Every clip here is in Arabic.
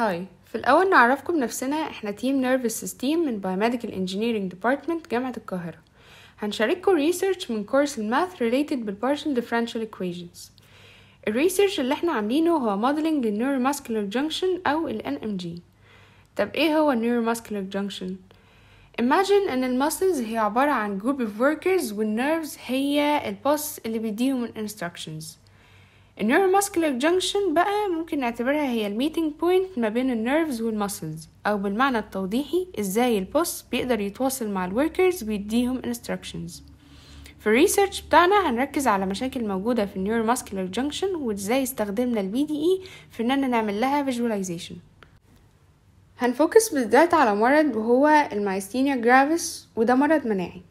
هاي في الأول نعرفكم نفسنا احنا تيم نيرفس سيستيم من Biomedical Engineering Department جامعة القاهرة هنشارككم ريسيرش من كورس الماث ريليتد بالبارشل differential equations الريسيرش اللي احنا عاملينه هو موديلنج للنيوروماسكولار جانكشن أو ال NMG طب ايه هو النيوروماسكولار جانكشن؟ imagine ان المسلز هي عبارة عن جروب of workers والنيرفز هي الباص اللي بيديهم ال instructions Neuromuscular junction بقى ممكن نعتبرها هي الميتنج بوينت ما بين النيرفز والمسلز او بالمعنى التوضيحي ازاي البوس بيقدر يتواصل مع الوركرز ويديهم انستراكشنز في الريسيرش بتاعنا هنركز على مشاكل موجودة في Neuromuscular junction وازاي استخدمنا البي دي اي e في اننا نعمل لها فيجواليزيشن هنفوكس بالذات على مرض وهو المايستينيا جرافيس وده مرض مناعي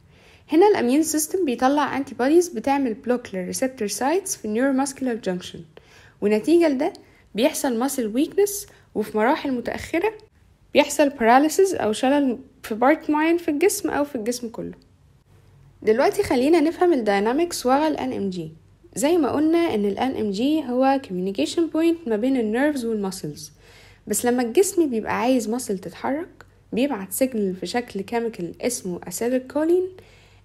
هنا الاميون سيستم بيطلع انتي بوديز بتعمل بلوك للريسبتور سايتس في النيوروماسكولار جنكشن ونتيجه لده بيحصل ماسل ويكنس وفي مراحل متاخره بيحصل باراليسيس او شلل في بارت معين في الجسم او في الجسم كله دلوقتي خلينا نفهم الداينامكس ورا الان ام جي زي ما قلنا ان الان ام جي هو كوميونيكيشن بوينت ما بين النيرفز والماسلز بس لما الجسم بيبقى عايز ماسل تتحرك بيبعت سيجنال في شكل كيميكال اسمه اسيتيل كولين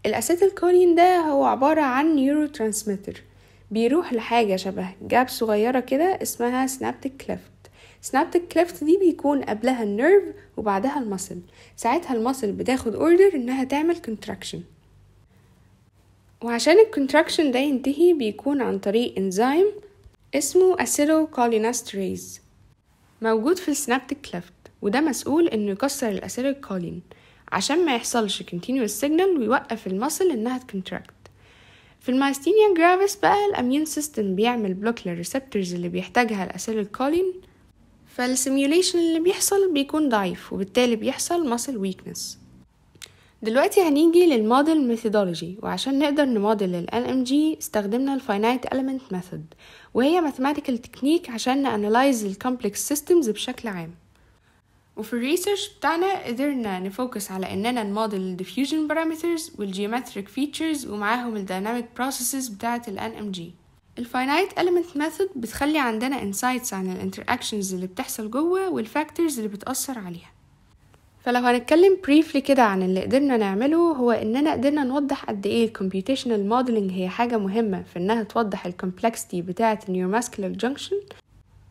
الاسيتيلكولين ده هو عبارة عن نيورو ترانسميتر بيروح لحاجة شبه جاب صغيرة كده اسمها سنابتك كليفت سنابتك كليفت دي بيكون قبلها النيرف وبعدها المسل ساعتها المسل بتاخد اوردر انها تعمل كونتراكشن وعشان الكونتراكشن ده ينتهي بيكون عن طريق انزيم اسمه اسيروكوليناستريز موجود في السنابتك كليفت وده مسؤول انه يكسر كولين عشان ما يحصلش continuous signal ويوقف المصل انها تكونتراكت في المايستينيا جرافيس بقى الاميون سيستم بيعمل بلوك للريسبتورز اللي بيحتاجها الاسيل الكولين فالسيميوليشن اللي بيحصل بيكون ضعيف وبالتالي بيحصل muscle ويكنس دلوقتي هنيجي للموديل ميثودولوجي وعشان نقدر نموديل ال NMG استخدمنا ال Finite Element Method وهي mathematical تكنيك عشان نanalyze ال complex systems بشكل عام وفي الريسيرش بتاعنا قدرنا نفوكس على اننا نموديل الديفيوجن بارامترز والجيومتريك فيتشرز ومعاهم الديناميك بروسيسز بتاعه الان ام جي الفاينايت element ميثود بتخلي عندنا انسايتس عن الانتراكشنز اللي بتحصل جوه والفاكتورز اللي بتأثر عليها فلو هنتكلم بريفلي كده عن اللي قدرنا نعمله هو اننا قدرنا نوضح قد ايه الكمبيوتيشنال موديلنج هي حاجة مهمة في انها توضح الكومبلكسيتي بتاعة النيوروماسكولار جانكشن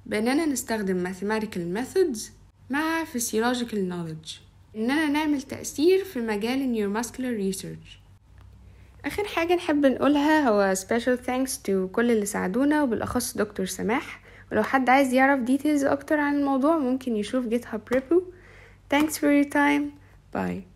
باننا نستخدم mathematical methods مع فسيولوجيكال knowledge إن أنا نعمل تأثير في مجال neuromuscular ريسيرش آخر حاجة نحب نقولها هو special thanks to كل اللي ساعدونا وبالأخص دكتور سماح ولو حد عايز يعرف details أكتر عن الموضوع ممكن يشوف GitHub repo Thanks for your time. Bye.